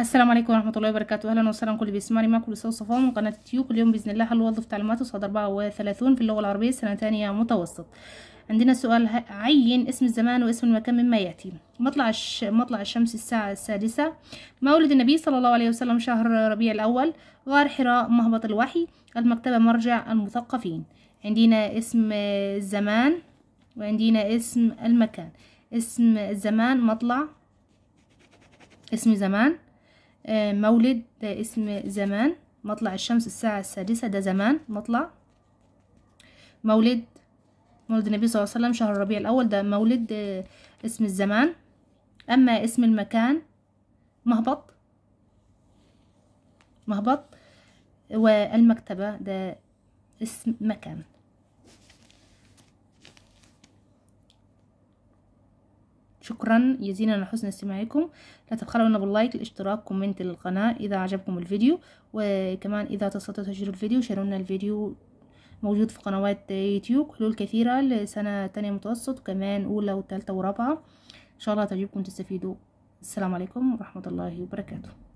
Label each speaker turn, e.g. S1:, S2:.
S1: السلام عليكم ورحمه الله وبركاته اهلا وسهلا كل بيسمعني معكم لسه صفاء من قناه تيوك اليوم باذن الله وظف تعليمات صاد 34 في اللغه العربيه سنه ثانيه متوسط عندنا سؤال عين اسم الزمان واسم المكان مما ياتي مطلع الش... مطلع الشمس الساعه السادسه مولد النبي صلى الله عليه وسلم شهر ربيع الاول غار حراء مهبط الوحي المكتبه مرجع المثقفين عندنا اسم الزمان وعندنا اسم المكان اسم الزمان مطلع اسم زمان آه، مولد ده اسم زمان مطلع الشمس الساعة السادسة ده زمان مطلع مولد مولد النبي صلى الله عليه وسلم شهر ربيع الأول ده مولد آه، اسم الزمان أما اسم المكان مهبط مهبط والمكتبة ده اسم مكان شكرا جزيلا على حسن استماعكم لا تبخلوا لنا باللايك الاشتراك كومنت للقناة إذا عجبكم الفيديو وكمان إذا تستطيعوا تشجير الفيديو شاركونا الفيديو موجود في قنوات يوتيوب حلول كثيرة لسنة تانية متوسط وكمان أولى وتالتة ورابعة إن شاء الله تعجبكم تستفيدوا السلام عليكم ورحمة الله وبركاته